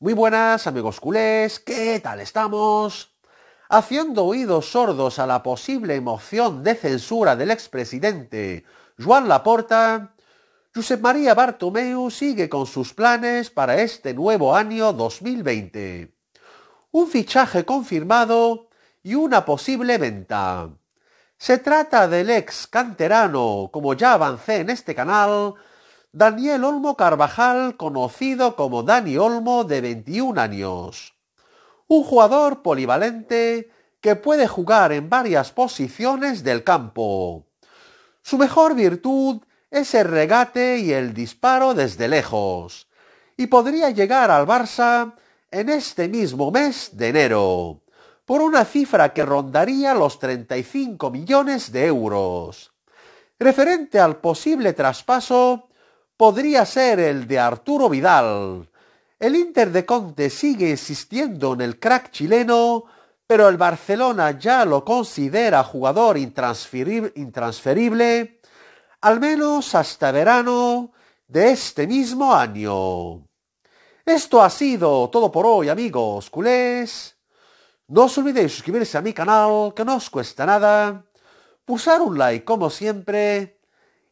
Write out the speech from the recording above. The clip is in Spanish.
Muy buenas amigos culés, ¿qué tal estamos? Haciendo oídos sordos a la posible moción de censura del expresidente Juan Laporta, Josep María Bartomeu sigue con sus planes para este nuevo año 2020. Un fichaje confirmado y una posible venta. Se trata del ex canterano, como ya avancé en este canal, Daniel Olmo Carvajal, conocido como Dani Olmo, de 21 años. Un jugador polivalente que puede jugar en varias posiciones del campo. Su mejor virtud es el regate y el disparo desde lejos, y podría llegar al Barça en este mismo mes de enero, por una cifra que rondaría los 35 millones de euros. Referente al posible traspaso, podría ser el de Arturo Vidal. El Inter de Conte sigue existiendo en el crack chileno, pero el Barcelona ya lo considera jugador intransferible, al menos hasta verano de este mismo año. Esto ha sido todo por hoy, amigos culés. No os olvidéis suscribirse a mi canal, que no os cuesta nada. Pusar un like como siempre